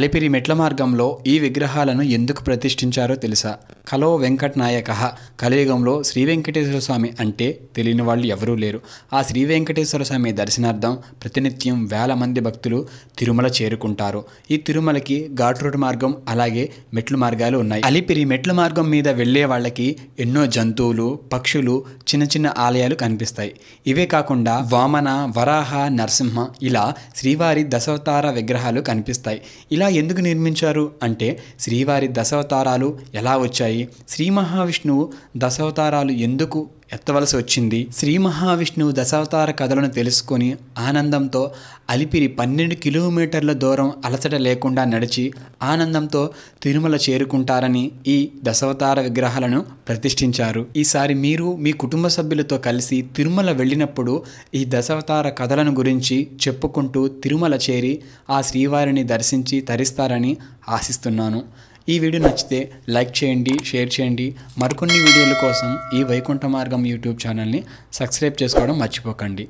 అలిపిరి మెట్ల మార్గంలో ఈ విగ్రహాలను ఎందుకు ప్రతిష్ఠించారో తెలుసా కలో వెంకట నాయక కలియుగంలో శ్రీ వెంకటేశ్వర స్వామి అంటే తెలియని వాళ్ళు ఎవరూ లేరు ఆ శ్రీ వెంకటేశ్వర స్వామి దర్శనార్థం ప్రతినిత్యం వేల మంది భక్తులు తిరుమల చేరుకుంటారు ఈ తిరుమలకి ఘాట్ రోడ్ మార్గం అలాగే మెట్లు మార్గాలు ఉన్నాయి అలిపిరి మెట్ల మార్గం మీద వెళ్ళే వాళ్ళకి ఎన్నో జంతువులు పక్షులు చిన్న చిన్న ఆలయాలు కనిపిస్తాయి ఇవే కాకుండా వామన వరాహ నరసింహ ఇలా శ్రీవారి దశవతార విగ్రహాలు కనిపిస్తాయి ఇలా ఎందుకు నిర్మించారు అంటే శ్రీవారి దశవతారాలు ఎలా వచ్చాయి శ్రీ మహావిష్ణువు దశావతారాలు ఎందుకు ఎత్తవలసి వచ్చింది శ్రీ మహావిష్ణువు దశావతార కథలను తెలుసుకొని ఆనందంతో అలిపిరి పన్నెండు కిలోమీటర్ల దూరం అలసట లేకుండా నడిచి ఆనందంతో తిరుమల చేరుకుంటారని ఈ దశావతార విగ్రహాలను ప్రతిష్ఠించారు ఈసారి మీరు మీ కుటుంబ సభ్యులతో కలిసి తిరుమల వెళ్ళినప్పుడు ఈ దశావతార కథలను గురించి చెప్పుకుంటూ తిరుమల చేరి ఆ శ్రీవారిని దర్శించి తరిస్తారని ఆశిస్తున్నాను ఈ వీడియో నచ్చితే లైక్ చేయండి షేర్ చేయండి మరికొన్ని వీడియోల కోసం ఈ వైకుంఠ మార్గం యూట్యూబ్ ఛానల్ని సబ్స్క్రైబ్ చేసుకోవడం మర్చిపోకండి